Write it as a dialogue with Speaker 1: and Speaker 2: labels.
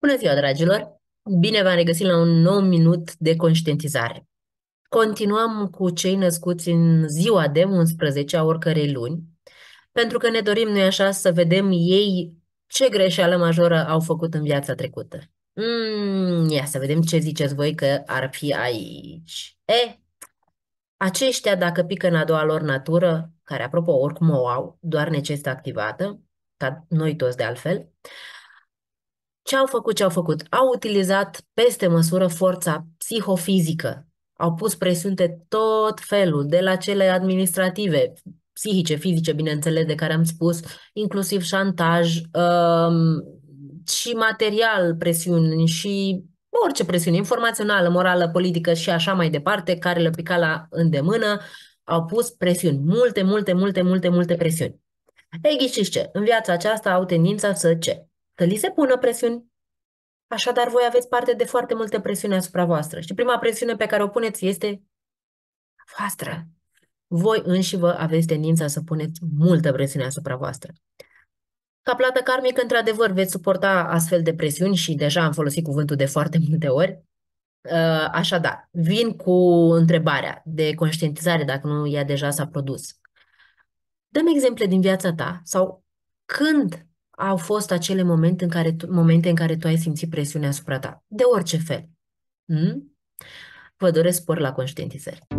Speaker 1: Bună ziua, dragilor! Bine v-am regăsit la un nou minut de conștientizare. Continuăm cu cei născuți în ziua de 11 a oricărei luni, pentru că ne dorim, noi așa, să vedem ei ce greșeală majoră au făcut în viața trecută. Mm, ia să vedem ce ziceți voi că ar fi aici. E, aceștia, dacă pică în a doua lor natură, care, apropo, oricum o au, doar necesită activată, ca noi toți de altfel, uh, ce au făcut, ce au făcut? Au utilizat peste măsură forța psihofizică. Au pus presiuni de tot felul, de la cele administrative, psihice, fizice, bineînțeles, de care am spus, inclusiv șantaj um, și material presiuni și orice presiune informațională, morală, politică și așa mai departe, care le pica la îndemână, au pus presiuni, multe, multe, multe, multe, multe presiuni. Ei, ghiciți ce? În viața aceasta au tendința să ce? că li se pună presiuni, așadar voi aveți parte de foarte multe presiuni asupra voastră. Și prima presiune pe care o puneți este voastră. Voi înși vă aveți tendința să puneți multă presiune asupra voastră. Ca plată karmică, într-adevăr, veți suporta astfel de presiuni și deja am folosit cuvântul de foarte multe ori. Uh, așadar, vin cu întrebarea de conștientizare, dacă nu ea deja s-a produs. Dăm exemple din viața ta sau când au fost acele momente în care tu, momente în care tu ai simțit presiunea asupra ta, de orice fel. Mm? Vă doresc spor la conștientizare.